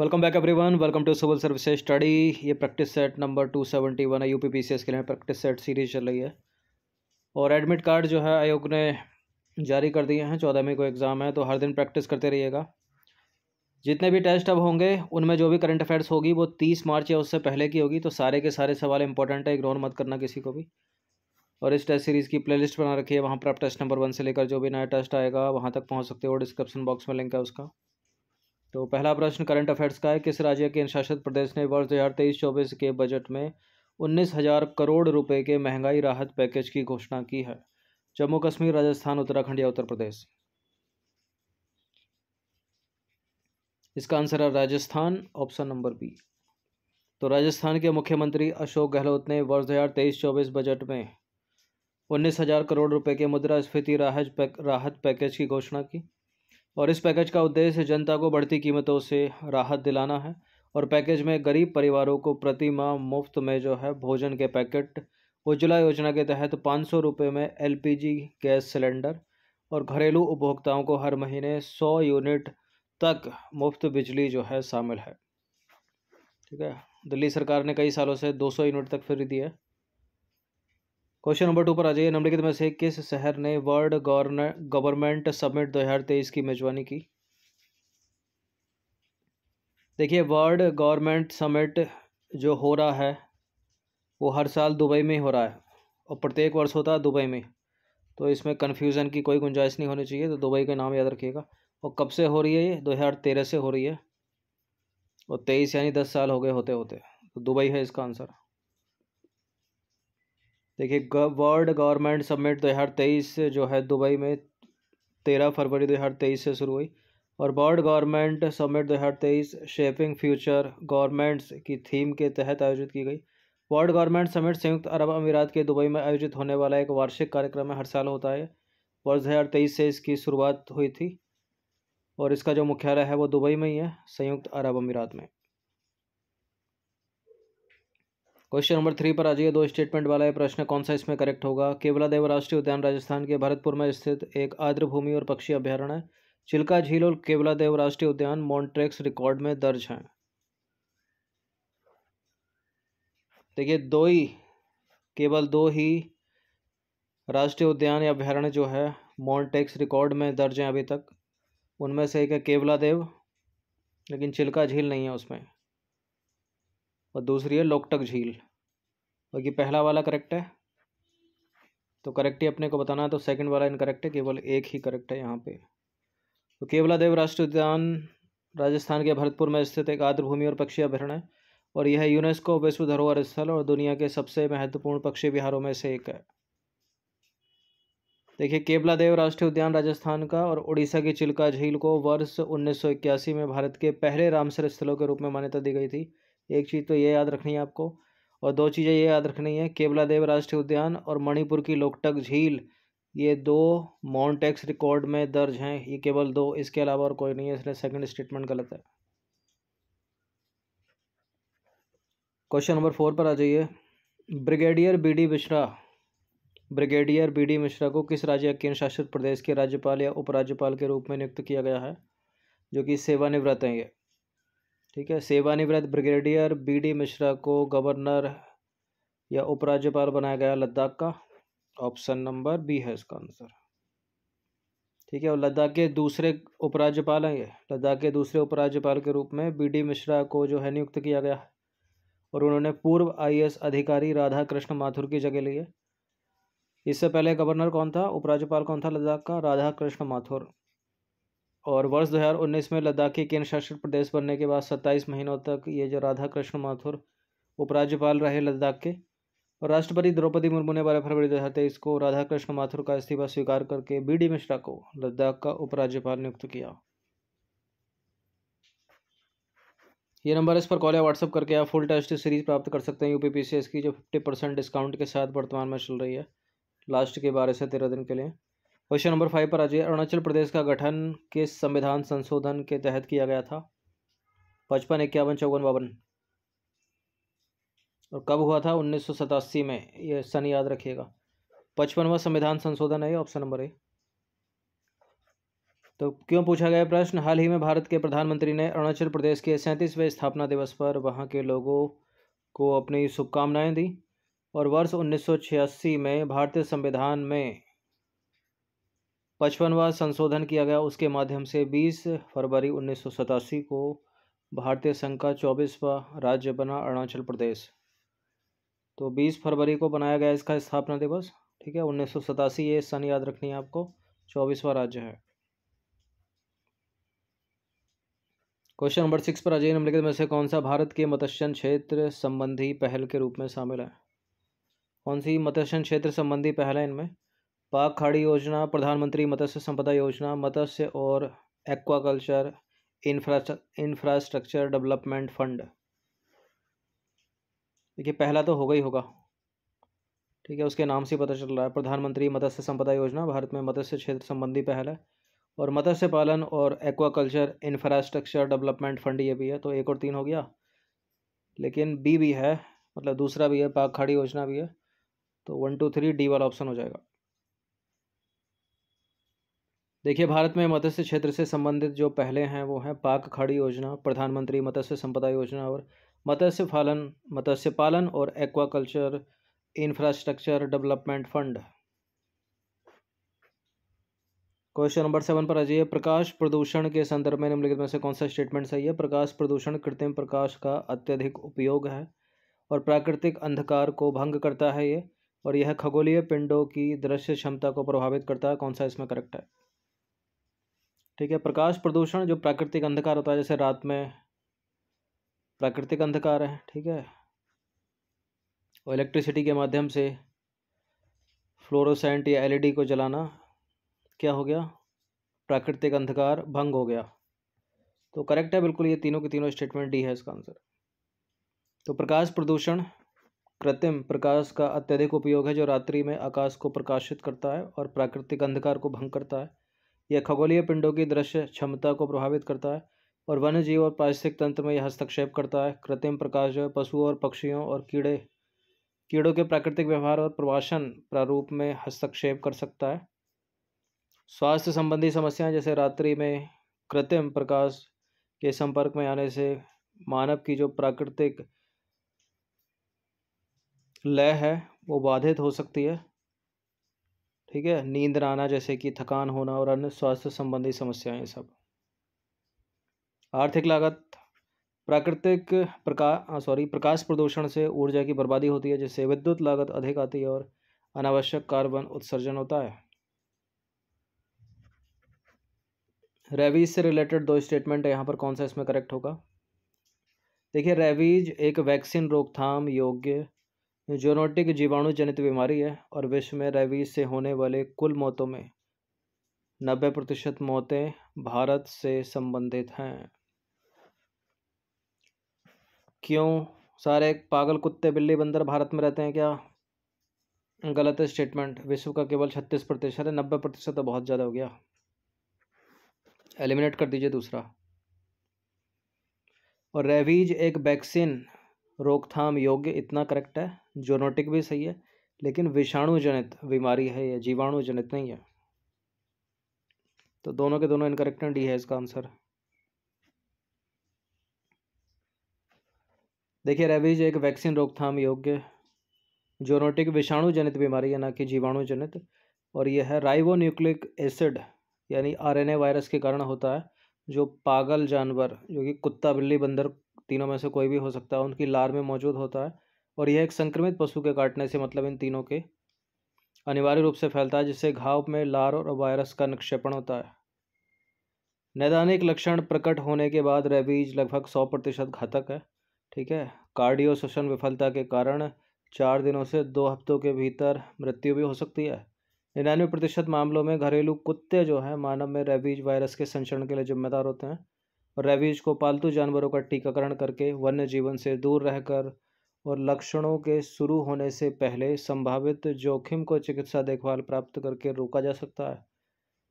welcome back everyone welcome to civil services study ये practice set number two seventy one है U P P C S के लिए practice set series चल रही है और एडमिट कार्ड जो है आयोग ने जारी कर दिए हैं चौदह मई को एग्ज़ाम है तो हर दिन प्रैक्टिस करते रहिएगा जितने भी टेस्ट अब होंगे उनमें जो भी करंट अफेयर्स होगी वो तीस मार्च या उससे पहले की होगी तो सारे के सारे सवाल इंपॉर्टेंट है इग्नोर मत करना किसी को भी और इस टेस्ट सीरीज़ की प्लेलिस्ट बना रखी है वहाँ पर आप टेस्ट नंबर वन से लेकर जो भी नया टेस्ट आएगा वहाँ तक पहुँच सकते हो डिस्क्रिप्शन बॉक्स में लिंक है उसका तो पहला प्रश्न करंट अफेयर्स का है किस राज्य के शासित प्रदेश ने वर्ष दो हज़ार तेईस चौबीस के बजट में उन्नीस हज़ार करोड़ रुपए के महंगाई राहत पैकेज की घोषणा की है जम्मू कश्मीर राजस्थान उत्तराखंड या उत्तर प्रदेश इसका आंसर है राजस्थान ऑप्शन नंबर बी तो राजस्थान के मुख्यमंत्री अशोक गहलोत ने वर्ष दो हज़ार तेईस चौबीस बजट में उन्नीस हज़ार करोड़ रुपए के मुद्रास्फीति राहत पैक, राहत पैकेज की घोषणा की और इस पैकेज का उद्देश्य जनता को बढ़ती कीमतों से राहत दिलाना है और पैकेज में गरीब परिवारों को प्रति माह मुफ्त में जो है भोजन के पैकेट उज्ज्वला योजना के तहत पाँच सौ रुपये में एल गैस सिलेंडर और घरेलू उपभोक्ताओं को हर महीने सौ यूनिट तक मुफ्त बिजली जो है शामिल है ठीक है दिल्ली सरकार ने कई सालों से 200 यूनिट तक फ्री दी है क्वेश्चन नंबर टू पर आ जाइए निम्नलिखित में से किस शहर ने वर्ल्ड गवर्नमेंट समिट तेईस की मेजबानी की देखिए वर्ल्ड गवर्नमेंट समिट जो हो रहा है वो हर साल दुबई में हो रहा है और प्रत्येक वर्ष होता है दुबई में तो इसमें कन्फ्यूज़न की कोई गुंजाइश नहीं होनी चाहिए तो दुबई का नाम याद रखिएगा और कब से हो रही है ये दो हज़ार तेरह से हो रही है और तेईस यानी दस साल हो गए होते होते तो दुबई है इसका आंसर देखिए वर्ल्ड गवर्नमेंट समिट दो हज़ार तेईस जो है दुबई में तेरह फरवरी दो हज़ार तेईस से शुरू हुई और वर्ल्ड गवर्नमेंट समिट दो हज़ार तेईस शेपिंग फ्यूचर गवर्नमेंट्स की थीम के तहत आयोजित की गई वर्ल्ड गवर्नमेंट समिट संयुक्त अरब अमीरात के दुबई में आयोजित होने वाला एक वार्षिक कार्यक्रम हर साल होता है वर्ष दो हजार तेईस से इसकी शुरुआत हुई थी और इसका जो मुख्यालय है वो दुबई में ही है संयुक्त अरब अमीरात में क्वेश्चन नंबर थ्री पर आ जाइए दो स्टेटमेंट वाला है प्रश्न कौन सा इसमें करेक्ट होगा केवला देव राष्ट्रीय उद्यान राजस्थान के भरतपुर में स्थित एक आर्द्र भूमि और पक्षी अभ्यारण्य चिल्का झील और केवला देव राष्ट्रीय उद्यान मॉन्ट्रेक्स रिकॉर्ड में दर्ज हैं देखिए दो ही केवल दो ही राष्ट्रीय उद्यान या अभ्यारण्य जो है मॉन्टेक्स रिकॉर्ड में दर्ज हैं अभी तक उनमें से एक है केवला देव लेकिन चिल्का झील नहीं है उसमें और दूसरी है लोकटक झील बाकी पहला वाला करेक्ट है तो करेक्ट ही अपने को बताना है तो सेकंड वाला इनकरेक्ट है केवल एक ही करेक्ट है यहाँ पे तो देव राष्ट्रीय उद्यान राजस्थान के भरतपुर में स्थित एक आर्द्रभूमि और पक्षी अभ्यारण है और यह यूनेस्को विश्व धरोहर स्थल और दुनिया के सबसे महत्वपूर्ण पक्षी विहारों में से एक है देखिए देव राष्ट्रीय उद्यान राजस्थान का और उड़ीसा की चिल्का झील को वर्ष उन्नीस में भारत के पहले रामसर स्थलों के रूप में मान्यता दी गई थी एक चीज़ तो ये याद रखनी है आपको और दो चीज़ें ये याद रखनी है केवला देव राष्ट्रीय उद्यान और मणिपुर की लोकटक झील ये दो माउंटेक्स रिकॉर्ड में दर्ज हैं ये केवल दो इसके अलावा और कोई नहीं है इसलिए सेकंड स्टेटमेंट गलत है क्वेश्चन नंबर फोर पर आ जाइए brigadier B D Mishra brigadier B D Mishra को किस राज्य या केंद्र शासित प्रदेश के राज्यपाल या उपराज्यपाल के रूप में नियुक्त किया गया है जो कि सेवानिवृत्त हैं ये ठीक है सेवानिवृत्त ब्रिगेडियर बी डी मिश्रा को गवर्नर या उपराज्यपाल बनाया गया लद्दाख का ऑप्शन नंबर बी है इसका आंसर ठीक है और लद्दाख के दूसरे उपराज्यपाल हैं ये लद्दाख के दूसरे उपराज्यपाल के रूप में बी डी मिश्रा को जो है नियुक्त किया गया और उन्होंने पूर्व आई अधिकारी राधा कृष्ण माथुर की जगह ली है इससे पहले गवर्नर कौन था उपराज्यपाल कौन था लद्दाख का राधा कृष्ण माथुर और वर्ष 2019 में लद्दाख के केंद्र शासित प्रदेश बनने के बाद 27 महीनों तक ये जो राधा कृष्ण माथुर उपराज्यपाल रहे लद्दाख के और राष्ट्रपति द्रौपदी मुर्मू ने बारह फरवरी दो हज़ार तेईस को राधा कृष्ण माथुर का इस्तीफा स्वीकार करके बी डी मिश्रा को लद्दाख का उपराज्यपाल नियुक्त किया ये नंबर इस पर कॉल या व्हाट्सअप करके आप फुल टेस्ट सीरीज प्राप्त कर सकते हैं यू पी की जो फिफ्टी परसेंट डिस्काउंट के साथ वर्तमान में चल रही है लास्ट के बारह से तेरह दिन के लिए क्वेश्चन नंबर फाइव पर आ जाइए अरुणाचल प्रदेश का गठन किस संविधान संशोधन के तहत किया गया था पचपन इक्यावन चौवन बावन और कब हुआ था उन्नीस में ये सन याद रखिएगा पचपनवा संविधान संशोधन है ऑप्शन नंबर ए तो क्यों पूछा गया प्रश्न हाल ही में भारत के प्रधानमंत्री ने अरुणाचल प्रदेश के सैंतीसवें स्थापना दिवस पर वहां के लोगों को अपनी शुभकामनाएं दी और वर्ष 1986 में भारतीय संविधान में पचपनवा संशोधन किया गया उसके माध्यम से 20 फरवरी उन्नीस को भारतीय संघ का चौबीसवा राज्य बना अरुणाचल प्रदेश तो 20 फरवरी को बनाया गया इसका स्थापना दिवस ठीक है उन्नीस ये सन याद रखनी है आपको चौबीसवा राज्य है क्वेश्चन नंबर सिक्स पर अजय निम्नलिखित में से कौन सा भारत के मत्स्य क्षेत्र संबंधी पहल के रूप में शामिल है कौन सी मत्स्य क्षेत्र संबंधी पहल है इनमें पाक खाड़ी योजना प्रधानमंत्री मत्स्य संपदा योजना मत्स्य और aquaculture infra infrastructure development fund देखिए पहला तो होगा ही होगा ठीक है उसके नाम से पता चल रहा है प्रधानमंत्री मत्स्य संपदा योजना भारत में मत्स्य क्षेत्र संबंधी पहल है और मत्स्य पालन और एक्वाकल्चर इंफ्रास्ट्रक्चर डेवलपमेंट फंड ये भी है तो एक और तीन हो गया लेकिन बी भी है मतलब दूसरा भी है पाक खाड़ी योजना भी है तो वन टू थ्री डी वाला ऑप्शन हो जाएगा देखिए भारत में मत्स्य क्षेत्र से संबंधित जो पहले हैं वो हैं पाक खाड़ी योजना प्रधानमंत्री मत्स्य संपदा योजना और मत्स्य पालन मत्स्य पालन और aquaculture infrastructure development fund question number seven पर आ जाइए प्रकाश प्रदूषण के संदर्भ में निम्नलिखित में से कौन सा स्टेटमेंट सही है प्रकाश प्रदूषण कृत्रिम प्रकाश का अत्यधिक उपयोग है और प्राकृतिक अंधकार को भंग करता है ये और यह खगोलीय पिंडों की दृश्य क्षमता को प्रभावित करता है कौन सा इसमें करेक्ट है ठीक है प्रकाश प्रदूषण जो प्राकृतिक अंधकार होता है जैसे रात में प्राकृतिक अंधकार है ठीक है और इलेक्ट्रिसिटी के माध्यम से फ्लोरोसेंट या एलईडी को जलाना क्या हो गया प्राकृतिक अंधकार भंग हो गया तो करेक्ट है बिल्कुल ये तीनों के तीनों स्टेटमेंट डी है इसका आंसर तो प्रकाश प्रदूषण कृत्रिम प्रकाश का अत्यधिक उपयोग है जो रात्रि में आकाश को प्रकाशित करता है और प्राकृतिक अंधकार को भंग करता है यह खगोलीय पिंडों की दृश्य क्षमता को प्रभावित करता है और वन्य जीव और पारिस्थितिक तंत्र में यह हस्तक्षेप करता है कृत्रिम प्रकाश जो है पशुओं और पक्षियों और कीड़े कीड़ों के प्राकृतिक व्यवहार और प्रवासन प्रारूप में हस्तक्षेप कर सकता है स्वास्थ्य संबंधी समस्याएं जैसे रात्रि में कृत्रिम प्रकाश के संपर्क में आने से मानव की जो प्राकृतिक लय है वो बाधित हो सकती है ठीक है नींद आना जैसे कि थकान होना और अन्य स्वास्थ्य संबंधी समस्याएं सब आर्थिक लागत प्राकृतिक प्रकाश सॉरी हाँ, प्रकाश प्रदूषण से ऊर्जा की बर्बादी होती है जिससे विद्युत लागत अधिक आती है और अनावश्यक कार्बन उत्सर्जन होता है रेवीज से रिलेटेड दो स्टेटमेंट है यहाँ पर कौन सा इसमें करेक्ट होगा देखिए रेवीज एक वैक्सीन रोकथाम योग्य जोनोटिक जीवाणु जनित बीमारी है और विश्व में रेबीज से होने वाले कुल मौतों में नब्बे प्रतिशत मौतें भारत से संबंधित हैं क्यों सारे पागल कुत्ते बिल्ली बंदर भारत में रहते हैं क्या गलत स्टेटमेंट विश्व का केवल छत्तीस प्रतिशत है नब्बे प्रतिशत तो बहुत ज़्यादा हो गया एलिमिनेट कर दीजिए दूसरा और रेबीज एक वैक्सीन रोकथाम योग्य इतना करेक्ट है जोनोटिक भी सही है लेकिन विषाणु जनित बीमारी है या जीवाणु जनित नहीं है तो दोनों के दोनों इनकरेक्ट हैं डी है इसका आंसर देखिए रेबीज एक वैक्सीन रोकथाम योग्य जोनोटिक विषाणु जनित बीमारी है ना कि जीवाणु जनित और यह है राइवोन्यूक्लिक एसिड यानी आरएनए वायरस के कारण होता है जो पागल जानवर जो कि कुत्ता बिल्ली बंदर तीनों में से कोई भी हो सकता है उनकी लार में मौजूद होता है और यह एक संक्रमित पशु के काटने से मतलब इन तीनों के अनिवार्य रूप से फैलता है जिससे घाव में लार और वायरस का निक्षेपण होता है नैदानिक लक्षण प्रकट होने के बाद रेबीज लगभग सौ प्रतिशत घातक है ठीक है कार्डियो श्वसन विफलता के कारण चार दिनों से दो हफ्तों के भीतर मृत्यु भी हो सकती है निन्यानवे प्रतिशत मामलों में घरेलू कुत्ते जो हैं मानव में रेबीज वायरस के संचरण के लिए जिम्मेदार होते हैं और रेबीज को पालतू जानवरों का टीकाकरण करके वन्य जीवन से दूर रहकर और लक्षणों के शुरू होने से पहले संभावित जोखिम को चिकित्सा देखभाल प्राप्त करके रोका जा सकता है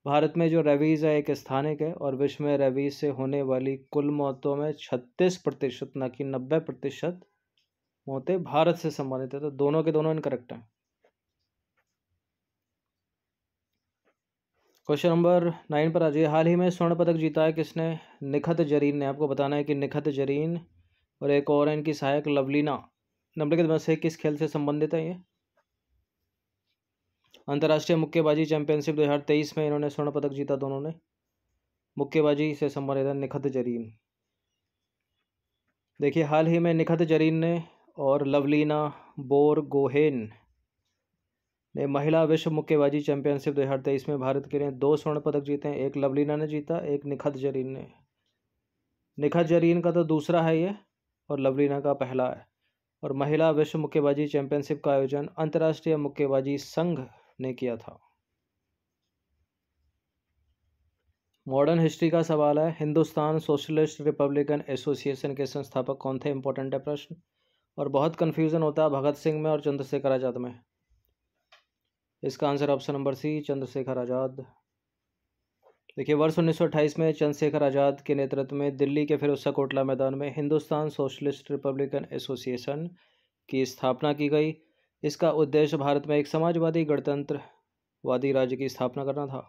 भारत में जो रेबीज़ है एक स्थानिक है और विश्व में रेबीज़ से होने वाली कुल मौतों में छत्तीस प्रतिशत न कि नब्बे प्रतिशत मौतें भारत से संबंधित है तो दोनों के दोनों इनकरेक्ट हैं क्वेश्चन नंबर नाइन पर आ जाइए हाल ही में स्वर्ण पदक जीता है किसने निखत जरीन ने आपको बताना है कि निखत जरीन और एक और इनकी सहायक लवलीना नम्रकित बस से किस खेल से संबंधित है ये अंतर्राष्ट्रीय मुक्केबाजी चैंपियनशिप 2023 में इन्होंने स्वर्ण पदक जीता दोनों ने मुक्केबाजी से संबंधित है निखत जरीन देखिए हाल ही में निखत जरीन ने और लवलीना बोर गोहेन ने महिला विश्व मुक्केबाजी चैंपियनशिप दो हज़ार तेईस में भारत के लिए दो स्वर्ण पदक जीते हैं एक लवलीना ने जीता एक निखत जरीन ने निखत जरीन का तो दूसरा है ये और लवलीना का पहला है और महिला विश्व मुक्केबाजी चैंपियनशिप का आयोजन अंतर्राष्ट्रीय मुक्केबाजी संघ ने किया था मॉडर्न हिस्ट्री का सवाल है हिंदुस्तान सोशलिस्ट रिपब्लिकन एसोसिएशन के संस्थापक कौन थे इंपॉर्टेंट है प्रश्न और बहुत कन्फ्यूज़न होता है भगत सिंह में और चंद्रशेखर आज़ाद में इसका answer option number C Chandrashekhar Azad देखिए वर्ष 1928 में चंद्रशेखर आज़ाद के नेतृत्व में दिल्ली के फिरोजा कोटला मैदान में हिंदुस्तान सोशलिस्ट रिपब्लिकन एसोसिएशन की स्थापना की गई इसका उद्देश्य भारत में एक समाजवादी गणतंत्रवादी राज्य की स्थापना करना था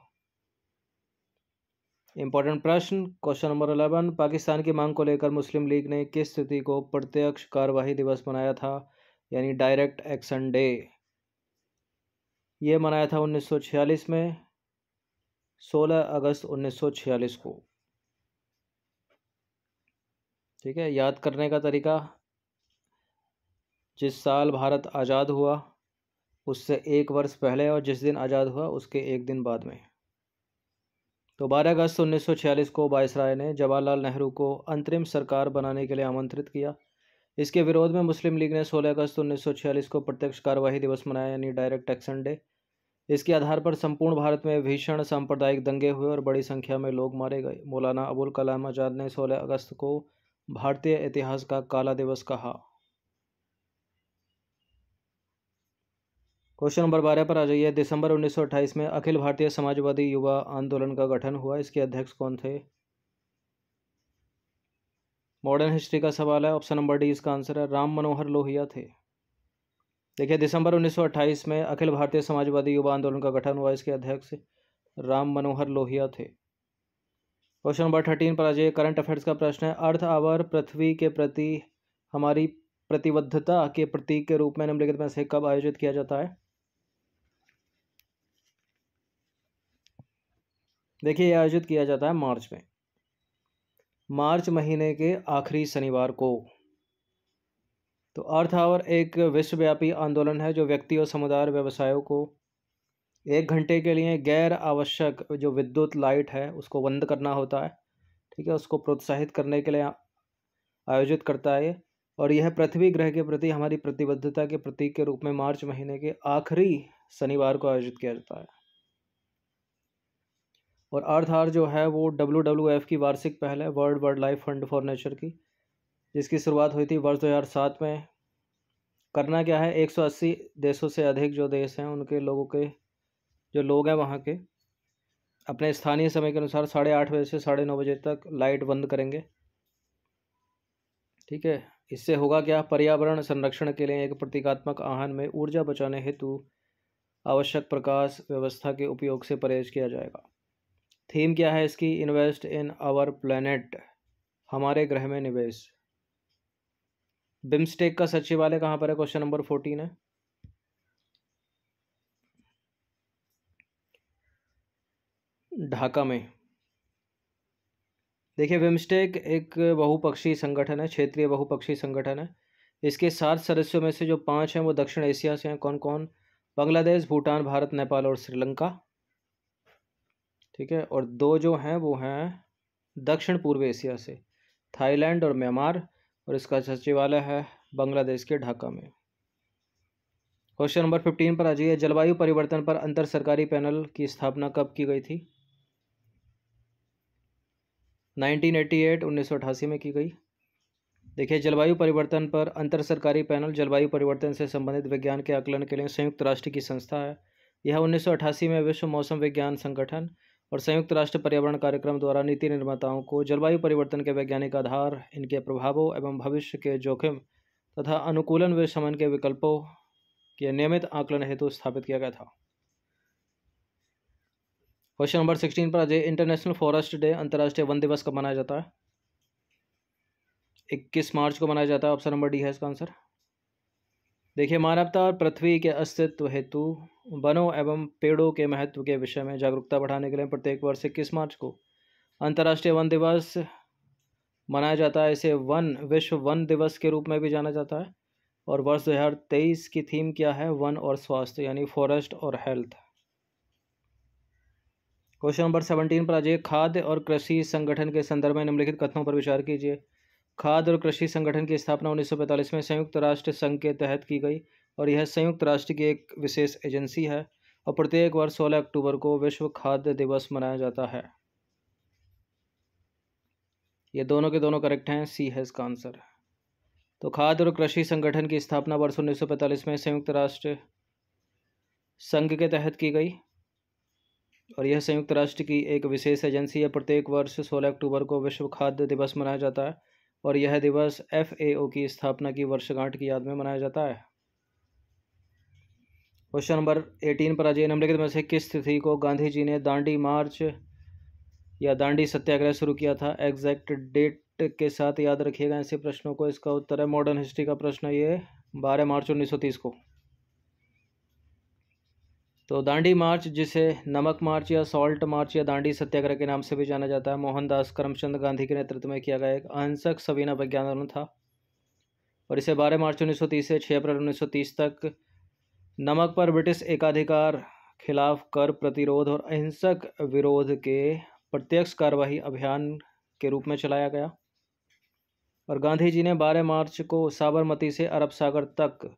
इंपॉर्टेंट प्रश्न क्वेश्चन नंबर अलेवन पाकिस्तान की मांग को लेकर मुस्लिम लीग ने किस स्थिति को प्रत्यक्ष कार्यवाही दिवस मनाया था यानी डायरेक्ट एक्शन डे ये मनाया था 1946 में 16 अगस्त 1946 को ठीक है याद करने का तरीका जिस साल भारत आज़ाद हुआ उससे एक वर्ष पहले और जिस दिन आज़ाद हुआ उसके एक दिन बाद में तो 12 अगस्त 1946 को बायसराय ने जवाहरलाल नेहरू को अंतरिम सरकार बनाने के लिए आमंत्रित किया इसके विरोध में मुस्लिम लीग ने 16 अगस्त उन्नीस को प्रत्यक्ष कार्यवाही दिवस मनाया यानी डायरेक्ट एक्शन डे इसके आधार पर संपूर्ण भारत में भीषण सांप्रदायिक दंगे हुए और बड़ी संख्या में लोग मारे गए मौलाना अबुल कलाम आज़ाद ने 16 अगस्त को भारतीय इतिहास का काला दिवस कहा क्वेश्चन नंबर बारह पर आ जाइए दिसंबर 1928 में अखिल भारतीय समाजवादी युवा आंदोलन का गठन हुआ इसके अध्यक्ष कौन थे मॉडर्न हिस्ट्री का सवाल है ऑप्शन नंबर डी इसका आंसर है राम मनोहर लोहिया थे देखिए दिसंबर 1928 में अखिल भारतीय समाजवादी युवा आंदोलन का गठन हुआ इसके अध्यक्ष राम मनोहर लोहिया थे क्वेश्चन नंबर थर्टीन पर आज करंट अफेयर्स का प्रश्न है अर्थ आवर पृथ्वी के प्रति हमारी प्रतिबद्धता के प्रतीक के रूप में निम्नलिखित में से कब आयोजित किया जाता है देखिए आयोजित किया जाता है मार्च में मार्च महीने के आखिरी शनिवार को तो अर्थ आवर एक विश्वव्यापी आंदोलन है जो व्यक्ति और समुदाय व्यवसायों को एक घंटे के लिए गैर आवश्यक जो विद्युत लाइट है उसको बंद करना होता है ठीक है उसको प्रोत्साहित करने के लिए आयोजित करता है और यह पृथ्वी ग्रह के प्रति हमारी प्रतिबद्धता के प्रतीक के रूप में मार्च महीने के आखिरी शनिवार को आयोजित किया जाता है और अर्थ आर जो है वो डब्ल्यू डब्ल्यू एफ़ की वार्षिक पहल है world world life fund for nature की जिसकी शुरुआत हुई थी वर्ष दो हज़ार सात में करना क्या है एक सौ अस्सी देशों से अधिक जो देश हैं उनके लोगों के जो लोग हैं वहाँ के अपने स्थानीय समय के अनुसार साढ़े आठ बजे से साढ़े नौ बजे तक लाइट बंद करेंगे ठीक है इससे होगा क्या पर्यावरण संरक्षण के लिए एक प्रतीकात्मक आहन में ऊर्जा बचाने हेतु आवश्यक प्रकाश व्यवस्था के उपयोग से परहेज किया जाएगा थीम क्या है इसकी इन्वेस्ट इन आवर प्लानट हमारे ग्रह में निवेश बिम्स्टेक का सचिवालय कहाँ पर है क्वेश्चन नंबर फोर्टीन है ढाका में देखिए बिम्स्टेक एक बहुपक्षीय संगठन है क्षेत्रीय बहुपक्षीय संगठन है इसके सात सदस्यों में से जो पांच हैं वो दक्षिण एशिया से हैं कौन कौन बांग्लादेश भूटान भारत नेपाल और श्रीलंका ठीक है और दो जो हैं वो हैं दक्षिण पूर्व एशिया से थाईलैंड और म्यांमार और इसका सचिवालय है बांग्लादेश के ढाका में क्वेश्चन नंबर फिफ्टीन पर आ जाइए जलवायु परिवर्तन पर अंतर सरकारी पैनल की स्थापना कब की गई थी 1988 1988 में की गई देखिए जलवायु परिवर्तन पर अंतर सरकारी पैनल जलवायु परिवर्तन से संबंधित विज्ञान के आकलन के लिए संयुक्त राष्ट्र की संस्था है यह 1988 में विश्व मौसम विज्ञान संगठन और संयुक्त राष्ट्र पर्यावरण कार्यक्रम द्वारा नीति निर्माताओं को जलवायु परिवर्तन के वैज्ञानिक आधार इनके प्रभावों एवं भविष्य के जोखिम तथा अनुकूलन व शमन के विकल्पों के नियमित आकलन हेतु स्थापित किया गया था क्वेश्चन नंबर सिक्सटीन पर आज इंटरनेशनल फॉरेस्ट डे अंतर्राष्ट्रीय वन दिवस कब मनाया जाता है इक्कीस मार्च को मनाया जाता है ऑप्शन नंबर डी है इसका आंसर देखिए मानवता और पृथ्वी के अस्तित्व हेतु वनों एवं पेड़ों के महत्व के विषय में जागरूकता बढ़ाने के लिए प्रत्येक वर्ष इक्कीस मार्च को अंतर्राष्ट्रीय वन दिवस मनाया जाता है इसे वन विश्व वन दिवस के रूप में भी जाना जाता है और वर्ष तेईस की थीम क्या है वन और स्वास्थ्य यानी फॉरेस्ट और हेल्थ क्वेश्चन नंबर सेवनटीन पर आज खाद्य और कृषि संगठन के संदर्भ में निम्नलिखित कथनों पर विचार कीजिए खाद्य और कृषि संगठन की स्थापना 1945 में संयुक्त राष्ट्र संघ के तहत की गई और यह संयुक्त राष्ट्र की एक विशेष एजेंसी है और प्रत्येक वर्ष 16 अक्टूबर को विश्व खाद्य दिवस मनाया जाता है ये दोनों के दोनों करेक्ट हैं सी है इसका आंसर तो खाद्य और कृषि संगठन की स्थापना वर्ष उन्नीस में संयुक्त राष्ट्र संघ के तहत की गई और यह संयुक्त राष्ट्र की एक विशेष एजेंसी है प्रत्येक वर्ष 16 अक्टूबर को विश्व खाद्य दिवस मनाया जाता है और यह दिवस एफ की स्थापना की वर्षगांठ की याद में मनाया जाता है क्वेश्चन नंबर एटीन पर अजय निम्नलिखित में से किस तिथि को गांधी जी ने दांडी मार्च या दांडी सत्याग्रह शुरू किया था एग्जैक्ट डेट के साथ याद रखिएगा ऐसे प्रश्नों को इसका उत्तर है मॉडर्न हिस्ट्री का प्रश्न ये बारह मार्च उन्नीस सौ तीस को तो दांडी मार्च जिसे नमक मार्च या सॉल्ट मार्च या दांडी सत्याग्रह के नाम से भी जाना जाता है मोहनदास करमचंद गांधी के नेतृत्व में किया गया एक अहिंसक सवीना विज्ञान था और इसे 12 मार्च 1930 से 6 अप्रैल 1930 तक नमक पर ब्रिटिश एकाधिकार खिलाफ कर प्रतिरोध और अहिंसक विरोध के प्रत्यक्ष कार्यवाही अभियान के रूप में चलाया गया और गांधी जी ने 12 मार्च को साबरमती से अरब सागर तक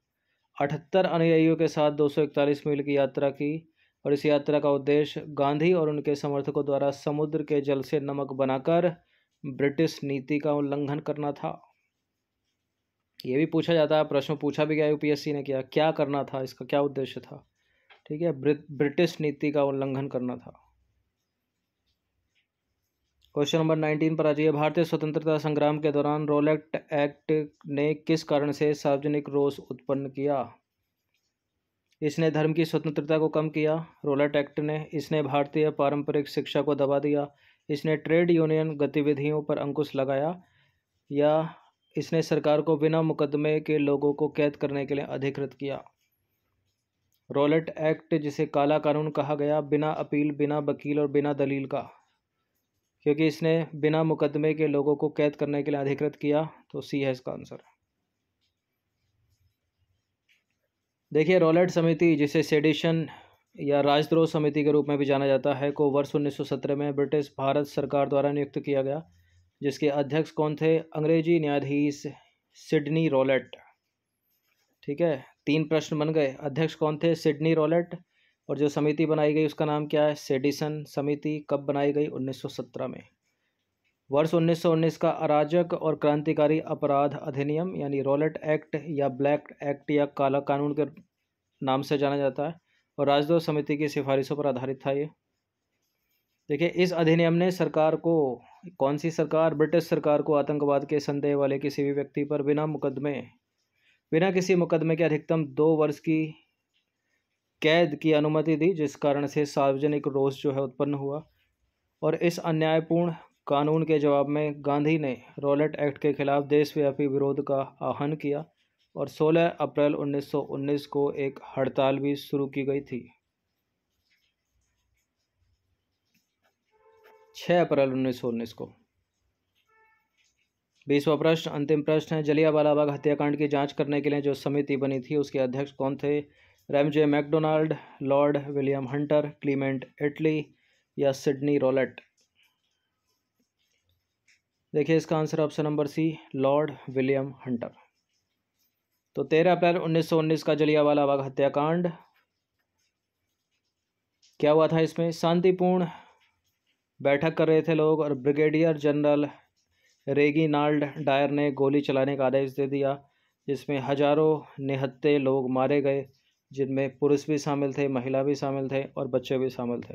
अठहत्तर अनुयायियों के साथ 241 मील की यात्रा की और इस यात्रा का उद्देश्य गांधी और उनके समर्थकों द्वारा समुद्र के जल से नमक बनाकर ब्रिटिश नीति का उल्लंघन करना था ये भी पूछा जाता है प्रश्न पूछा भी गया यूपीएससी ने किया क्या करना था इसका क्या उद्देश्य था ठीक है ब्रिटिश नीति का उल्लंघन करना था क्वेश्चन नंबर नाइनटीन पर आ जाइए भारतीय स्वतंत्रता संग्राम के दौरान रोलेक्ट एक्ट ने किस कारण से सार्वजनिक रोष उत्पन्न किया इसने धर्म की स्वतंत्रता को कम किया रोलेट एक्ट ने इसने भारतीय पारंपरिक शिक्षा को दबा दिया इसने ट्रेड यूनियन गतिविधियों पर अंकुश लगाया या इसने सरकार को बिना मुकदमे के लोगों को कैद करने के लिए अधिकृत किया रोलेट एक्ट जिसे काला कानून कहा गया बिना अपील बिना वकील और बिना दलील का क्योंकि इसने बिना मुकदमे के लोगों को कैद करने के लिए अधिकृत किया तो सी है इसका आंसर देखिए रॉलेट समिति जिसे सेडिशन या राजद्रोह समिति के रूप में भी जाना जाता है को वर्ष 1917 में ब्रिटिश भारत सरकार द्वारा नियुक्त किया गया जिसके अध्यक्ष कौन थे अंग्रेजी न्यायाधीश सिडनी रॉलेट ठीक है तीन प्रश्न बन गए अध्यक्ष कौन थे सिडनी रॉलेट और जो समिति बनाई गई उसका नाम क्या है सेडिसन समिति कब बनाई गई 1917 में वर्ष 1919 का अराजक और क्रांतिकारी अपराध अधिनियम यानी रॉलेट एक्ट या ब्लैक एक्ट या काला कानून के नाम से जाना जाता है और राजद्रोह समिति की सिफारिशों पर आधारित था ये देखिए इस अधिनियम ने सरकार को कौन सी सरकार ब्रिटिश सरकार को आतंकवाद के संदेह वाले किसी भी व्यक्ति पर बिना मुकदमे बिना किसी मुकदमे के अधिकतम दो वर्ष की कैद की अनुमति दी जिस कारण से सार्वजनिक रोष जो है उत्पन्न हुआ और इस अन्यायपूर्ण कानून के जवाब में गांधी ने रोलेट एक्ट के खिलाफ देशव्यापी विरोध का आह्वान किया और 16 अप्रैल 1919 को एक हड़ताल भी शुरू की गई थी 6 अप्रैल 1919 को बीसवा प्रश्न अंतिम प्रश्न है जलियावाला बाग हत्याकांड की जांच करने के लिए जो समिति बनी थी उसके अध्यक्ष कौन थे Ramsay MacDonald lord William Hunter Clement Attlee या सिडनी रोलेट देखिए इसका answer option number C lord William Hunter तो तेरह अप्रैल 1919 का जलियावाला बाग हत्याकांड क्या हुआ था इसमें शांतिपूर्ण बैठक कर रहे थे लोग और ब्रिगेडियर जनरल रेगिनाल्ड डायर ने गोली चलाने का आदेश दे दिया जिसमें हजारों निहत्ते लोग मारे गए जिनमें पुरुष भी शामिल थे महिला भी शामिल थे और बच्चे भी शामिल थे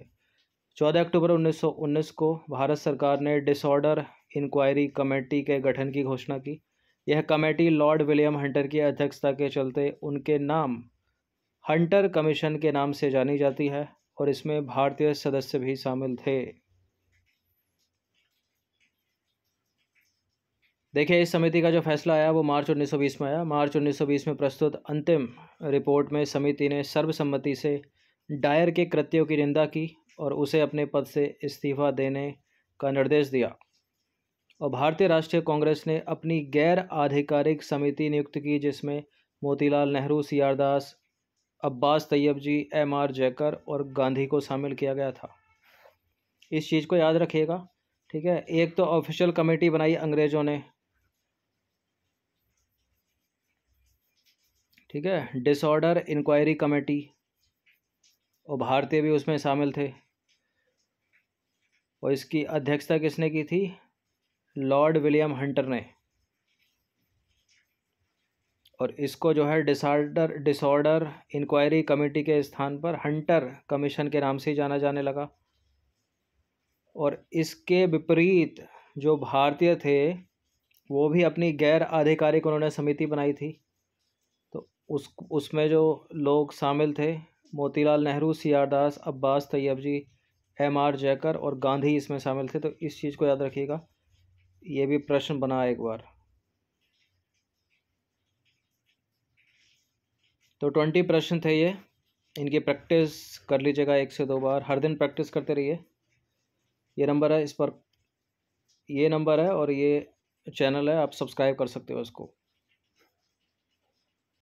14 अक्टूबर 1919 को भारत सरकार ने डिसऑर्डर इंक्वायरी कमेटी के गठन की घोषणा की यह कमेटी लॉर्ड विलियम हंटर की अध्यक्षता के चलते उनके नाम हंटर कमीशन के नाम से जानी जाती है और इसमें भारतीय सदस्य भी शामिल थे देखिए इस समिति का जो फैसला आया वो मार्च 1920 में आया मार्च 1920 में प्रस्तुत अंतिम रिपोर्ट में समिति ने सर्वसम्मति से डायर के कृत्यों की निंदा की और उसे अपने पद से इस्तीफा देने का निर्देश दिया और भारतीय राष्ट्रीय कांग्रेस ने अपनी गैर आधिकारिक समिति नियुक्त की जिसमें Motilal Nehru C R Das Abbas Tyabji M R Jayakar और गांधी को शामिल किया गया था इस चीज़ को याद रखिएगा ठीक है एक तो ऑफिशियल कमेटी बनाई अंग्रेज़ों ने ठीक है डिसऑर्डर इंक्वायरी कमेटी और भारतीय भी उसमें शामिल थे और इसकी अध्यक्षता किसने की थी लॉर्ड विलियम हंटर ने और इसको जो है डिसऑर्डर डिसऑर्डर इंक्वायरी कमेटी के स्थान पर हंटर कमीशन के नाम से ही जाना जाने लगा और इसके विपरीत जो भारतीय थे वो भी अपनी गैर आधिकारिक उन्होंने समिति बनाई थी उस उसमें जो लोग शामिल थे Motilal Nehru C R Das Abbas Tyabji M R Jayakar और गांधी इसमें शामिल थे तो इस चीज़ को याद रखिएगा ये भी प्रश्न बना एक बार तो ट्वेंटी प्रश्न थे ये इनकी प्रैक्टिस कर लीजिएगा एक से दो बार हर दिन प्रैक्टिस करते रहिए ये नंबर है इस पर ये नंबर है और ये चैनल है आप सब्सक्राइब कर सकते हो इसको